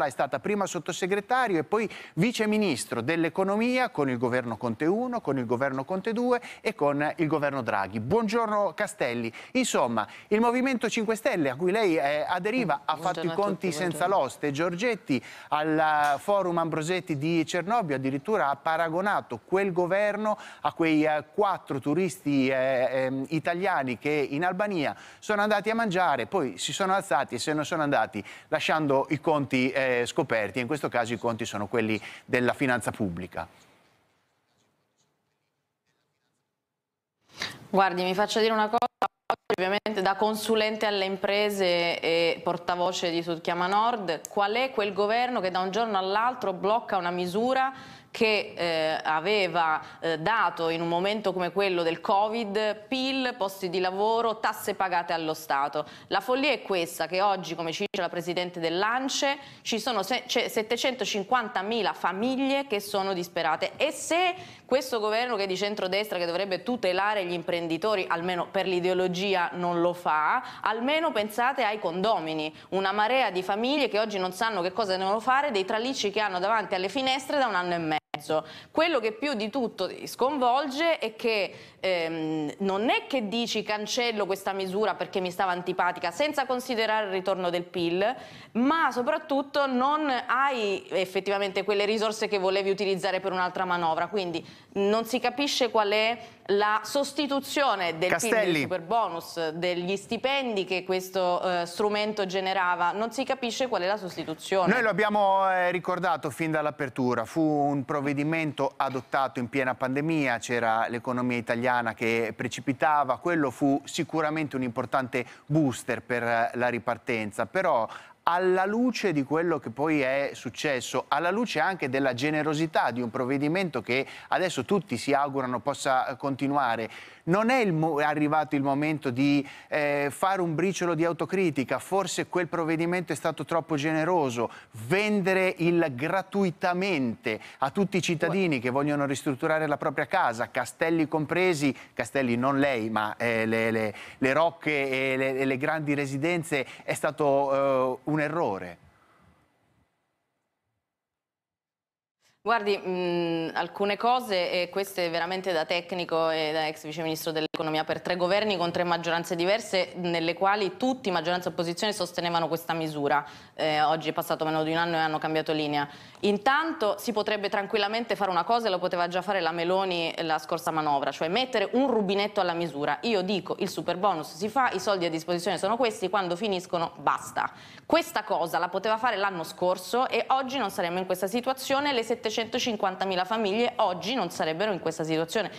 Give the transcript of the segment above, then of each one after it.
Padola è stata prima sottosegretario e poi viceministro dell'economia con il governo Conte 1, con il governo Conte 2 e con il governo Draghi. Buongiorno Castelli. Insomma, il Movimento 5 Stelle a cui lei eh, aderiva ha fatto i conti tutti, senza l'oste. Giorgetti al forum Ambrosetti di Cernobbio addirittura ha paragonato quel governo a quei eh, quattro turisti eh, ehm, italiani che in Albania sono andati a mangiare, poi si sono alzati e se ne sono andati lasciando i conti eh, eh, scoperti e in questo caso i conti sono quelli della finanza pubblica. Guardi, mi faccio dire una cosa ovviamente da consulente alle imprese e portavoce di Sudchiama Nord, qual è quel governo che da un giorno all'altro blocca una misura che eh, aveva eh, dato in un momento come quello del Covid PIL, posti di lavoro, tasse pagate allo Stato. La follia è questa, che oggi, come ci dice la Presidente dell'Ance, ci sono 750.000 famiglie che sono disperate e se questo governo che è di centrodestra, che dovrebbe tutelare gli imprenditori, almeno per l'ideologia non lo fa, almeno pensate ai condomini, una marea di famiglie che oggi non sanno che cosa devono fare, dei tralicci che hanno davanti alle finestre da un anno e mezzo. Quello che più di tutto sconvolge è che ehm, non è che dici cancello questa misura perché mi stava antipatica senza considerare il ritorno del PIL, ma soprattutto non hai effettivamente quelle risorse che volevi utilizzare per un'altra manovra, quindi non si capisce qual è la sostituzione del PIL super bonus degli stipendi che questo eh, strumento generava, non si capisce qual è la sostituzione. Noi lo abbiamo eh, ricordato fin dall'apertura, fu un provvedimento adottato in piena pandemia, c'era l'economia italiana che precipitava, quello fu sicuramente un importante booster per eh, la ripartenza, però alla luce di quello che poi è successo, alla luce anche della generosità di un provvedimento che adesso tutti si augurano possa eh, continuare, non è il arrivato il momento di eh, fare un briciolo di autocritica, forse quel provvedimento è stato troppo generoso, vendere il gratuitamente a tutti i cittadini che vogliono ristrutturare la propria casa, castelli compresi, castelli non lei, ma eh, le, le, le, rocche e le, le grandi residenze, è stato eh, un errore Guardi, mh, alcune cose, e queste veramente da tecnico e da ex viceministro dell'economia, per tre governi con tre maggioranze diverse, nelle quali tutti, maggioranza e opposizione, sostenevano questa misura. Eh, oggi è passato meno di un anno e hanno cambiato linea. Intanto si potrebbe tranquillamente fare una cosa, e lo poteva già fare la Meloni la scorsa manovra, cioè mettere un rubinetto alla misura. Io dico, il super bonus si fa, i soldi a disposizione sono questi, quando finiscono basta. Questa cosa la poteva fare l'anno scorso e oggi non saremmo in questa situazione, le 750.000 famiglie oggi non sarebbero in questa situazione.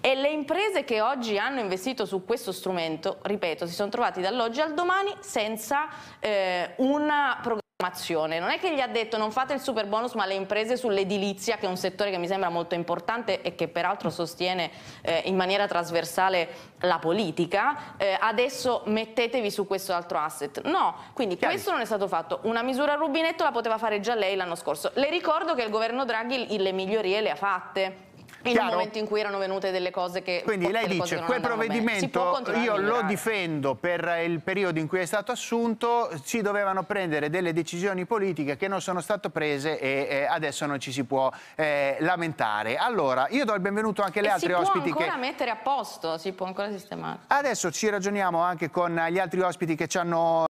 E le imprese che oggi hanno investito su questo strumento, ripeto, si sono trovati dall'oggi al domani senza eh, una programmazione non è che gli ha detto non fate il super bonus ma le imprese sull'edilizia che è un settore che mi sembra molto importante e che peraltro sostiene eh, in maniera trasversale la politica, eh, adesso mettetevi su questo altro asset. No, quindi Chiaro. questo non è stato fatto. Una misura a rubinetto la poteva fare già lei l'anno scorso. Le ricordo che il governo Draghi le migliorie le ha fatte in Chiaro? un momento in cui erano venute delle cose che quindi lei dice quel provvedimento io lo difendo per il periodo in cui è stato assunto si dovevano prendere delle decisioni politiche che non sono state prese e eh, adesso non ci si può eh, lamentare allora io do il benvenuto anche agli altri ospiti che si può ancora che... mettere a posto si può ancora sistemare adesso ci ragioniamo anche con gli altri ospiti che ci hanno